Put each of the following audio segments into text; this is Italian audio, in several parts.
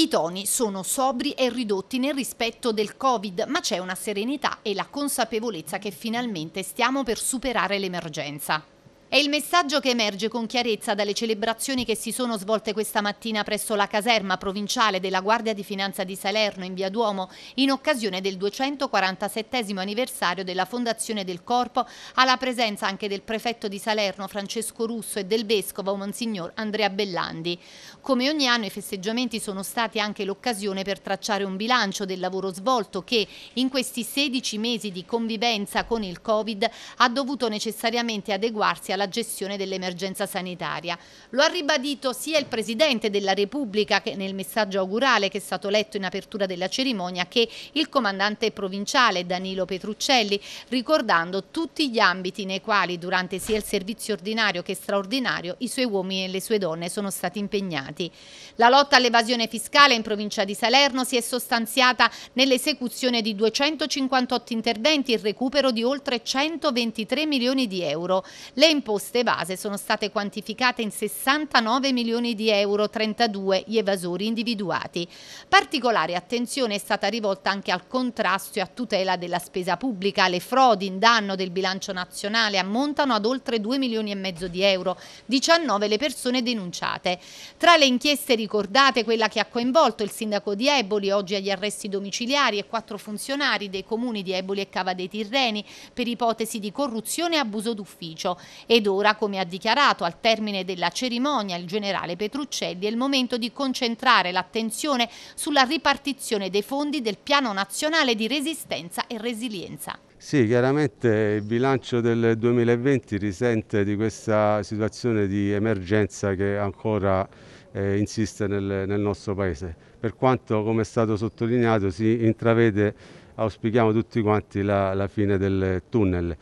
I toni sono sobri e ridotti nel rispetto del Covid, ma c'è una serenità e la consapevolezza che finalmente stiamo per superare l'emergenza. È il messaggio che emerge con chiarezza dalle celebrazioni che si sono svolte questa mattina presso la caserma provinciale della Guardia di Finanza di Salerno in via Duomo in occasione del 247 anniversario della fondazione del corpo alla presenza anche del prefetto di Salerno Francesco Russo e del vescovo Monsignor Andrea Bellandi. Come ogni anno i festeggiamenti sono stati anche l'occasione per tracciare un bilancio del lavoro svolto che in questi 16 mesi di convivenza con il Covid ha dovuto necessariamente adeguarsi alla dalla gestione dell'emergenza sanitaria. Lo ha ribadito sia il Presidente della Repubblica che nel messaggio augurale che è stato letto in apertura della cerimonia che il comandante provinciale Danilo Petruccelli, ricordando tutti gli ambiti nei quali durante sia il servizio ordinario che straordinario i suoi uomini e le sue donne sono stati impegnati. La lotta all'evasione fiscale in provincia di Salerno si è sostanziata nell'esecuzione di 258 interventi e il recupero di oltre 123 milioni di euro. Le imposte base sono state quantificate in 69 milioni di euro, 32 gli evasori individuati. Particolare attenzione è stata rivolta anche al contrasto e a tutela della spesa pubblica. Le frodi in danno del bilancio nazionale ammontano ad oltre 2 milioni e mezzo di euro, 19 le persone denunciate. Tra le inchieste ricordate quella che ha coinvolto il sindaco di Eboli oggi agli arresti domiciliari e quattro funzionari dei comuni di Eboli e Cava dei Tirreni per ipotesi di corruzione e abuso d'ufficio e ed ora, come ha dichiarato al termine della cerimonia il generale Petruccelli, è il momento di concentrare l'attenzione sulla ripartizione dei fondi del Piano Nazionale di Resistenza e Resilienza. Sì, chiaramente il bilancio del 2020 risente di questa situazione di emergenza che ancora eh, insiste nel, nel, nostro Paese. Per quanto, come è stato sottolineato, si intravede, auspichiamo tutti quanti, la, la fine del tunnel.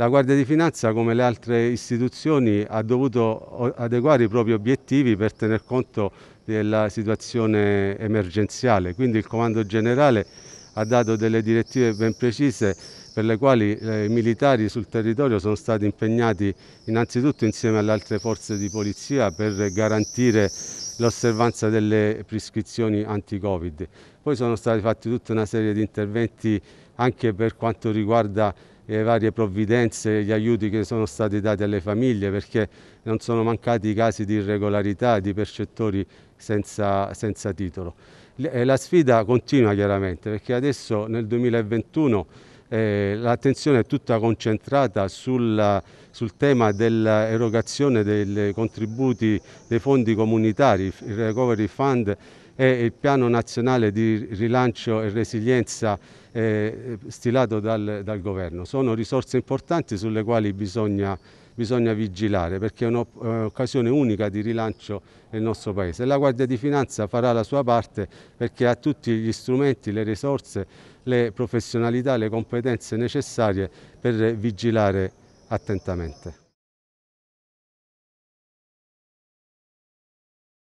La Guardia di Finanza, come le altre istituzioni, ha dovuto adeguare i propri obiettivi per tener conto della situazione emergenziale. Quindi il Comando Generale ha dato delle direttive ben precise per le quali eh, i militari sul territorio sono stati impegnati innanzitutto insieme alle altre forze di polizia per garantire l'osservanza delle prescrizioni anti-Covid. Poi sono stati fatti tutta una serie di interventi anche per quanto riguarda le varie provvidenze, gli aiuti che sono stati dati alle famiglie perché non sono mancati i casi di irregolarità di percettori senza, senza titolo. Eh, la sfida continua chiaramente perché adesso nel 2021 eh, l'attenzione è tutta concentrata sulla, sul tema dell'erogazione dei contributi dei fondi comunitari, il Recovery Fund e il piano nazionale di rilancio e resilienza eh, stilato dal, dal, governo. Sono risorse importanti sulle quali bisogna, bisogna vigilare perché è un'occasione eh, unica di rilancio nel nostro Paese. La Guardia di Finanza farà la sua parte perché ha tutti gli strumenti, le risorse le professionalità, le competenze necessarie per vigilare attentamente.